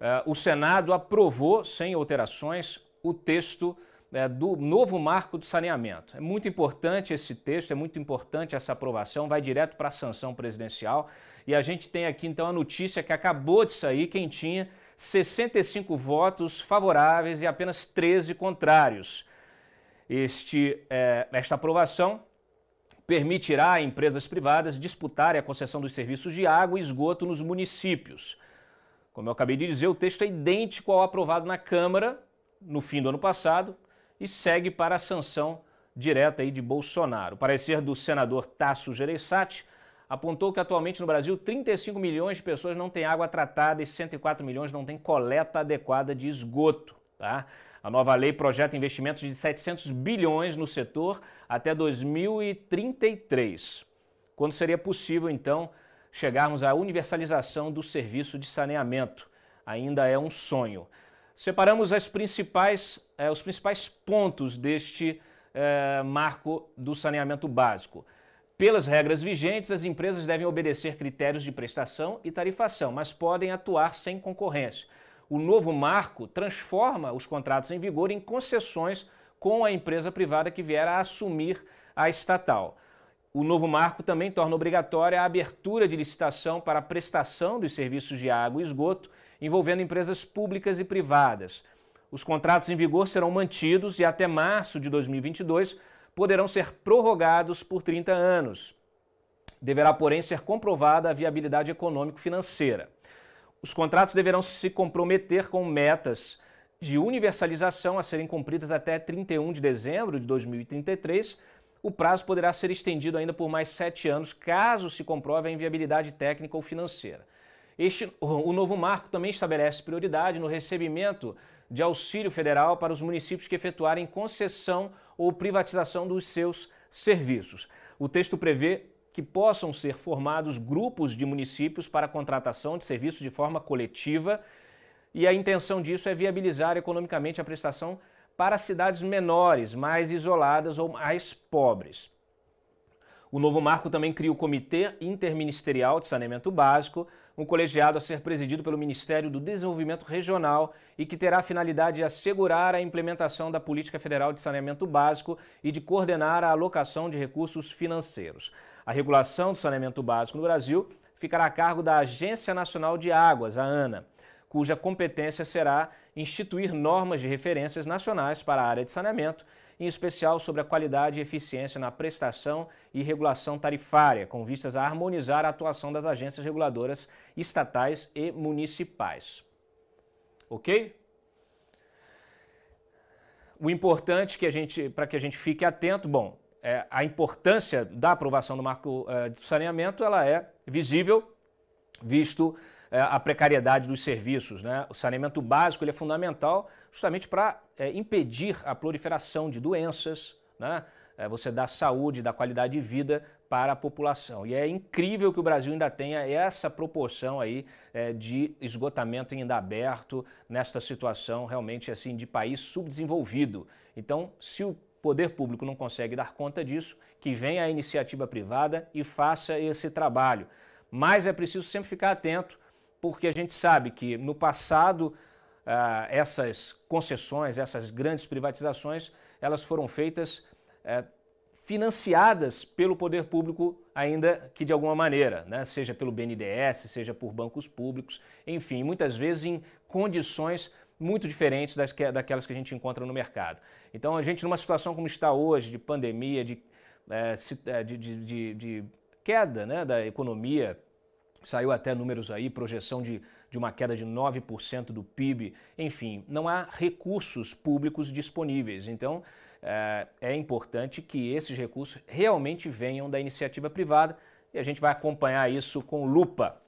Eh, o Senado aprovou, sem alterações, o texto eh, do novo marco do saneamento. É muito importante esse texto, é muito importante essa aprovação, vai direto para a sanção presidencial. E a gente tem aqui então a notícia que acabou de sair, quem tinha 65 votos favoráveis e apenas 13 contrários. Este, é, esta aprovação permitirá a empresas privadas disputarem a concessão dos serviços de água e esgoto nos municípios. Como eu acabei de dizer, o texto é idêntico ao aprovado na Câmara no fim do ano passado e segue para a sanção direta aí de Bolsonaro. O parecer do senador Tasso Gereissati apontou que atualmente no Brasil 35 milhões de pessoas não têm água tratada e 104 milhões não têm coleta adequada de esgoto. Tá? A nova lei projeta investimentos de 700 bilhões no setor até 2033, quando seria possível, então, chegarmos à universalização do serviço de saneamento. Ainda é um sonho. Separamos principais, eh, os principais pontos deste eh, marco do saneamento básico. Pelas regras vigentes, as empresas devem obedecer critérios de prestação e tarifação, mas podem atuar sem concorrência. O novo marco transforma os contratos em vigor em concessões com a empresa privada que vier a assumir a estatal. O novo marco também torna obrigatória a abertura de licitação para a prestação dos serviços de água e esgoto envolvendo empresas públicas e privadas. Os contratos em vigor serão mantidos e até março de 2022 poderão ser prorrogados por 30 anos. Deverá, porém, ser comprovada a viabilidade econômico-financeira. Os contratos deverão se comprometer com metas de universalização a serem cumpridas até 31 de dezembro de 2033 o prazo poderá ser estendido ainda por mais sete anos, caso se comprove a inviabilidade técnica ou financeira. Este, o novo marco também estabelece prioridade no recebimento de auxílio federal para os municípios que efetuarem concessão ou privatização dos seus serviços. O texto prevê que possam ser formados grupos de municípios para contratação de serviços de forma coletiva, e a intenção disso é viabilizar economicamente a prestação de para cidades menores, mais isoladas ou mais pobres. O novo marco também cria o Comitê Interministerial de Saneamento Básico, um colegiado a ser presidido pelo Ministério do Desenvolvimento Regional e que terá a finalidade de assegurar a implementação da Política Federal de Saneamento Básico e de coordenar a alocação de recursos financeiros. A regulação do saneamento básico no Brasil ficará a cargo da Agência Nacional de Águas, a ANA cuja competência será instituir normas de referências nacionais para a área de saneamento, em especial sobre a qualidade e eficiência na prestação e regulação tarifária, com vistas a harmonizar a atuação das agências reguladoras estatais e municipais. Ok? O importante que a gente, para que a gente fique atento, bom, é, a importância da aprovação do marco é, do saneamento ela é visível, visto é, a precariedade dos serviços. Né? O saneamento básico ele é fundamental justamente para é, impedir a proliferação de doenças, né? É, você dá saúde, dá qualidade de vida para a população. E é incrível que o Brasil ainda tenha essa proporção aí é, de esgotamento ainda aberto nesta situação realmente assim de país subdesenvolvido. Então, se o poder público não consegue dar conta disso, que venha a iniciativa privada e faça esse trabalho. Mas é preciso sempre ficar atento porque a gente sabe que no passado ah, essas concessões, essas grandes privatizações, elas foram feitas eh, financiadas pelo poder público, ainda que de alguma maneira, né? seja pelo BNDES, seja por bancos públicos, enfim, muitas vezes em condições muito diferentes das que, daquelas que a gente encontra no mercado. Então, a gente, numa situação como está hoje, de pandemia, de, eh, eh de, de, de queda né? da economia Saiu até números aí, projeção de, de uma queda de 9% do PIB. Enfim, não há recursos públicos disponíveis. Então, é, é importante que esses recursos realmente venham da iniciativa privada e a gente vai acompanhar isso com lupa.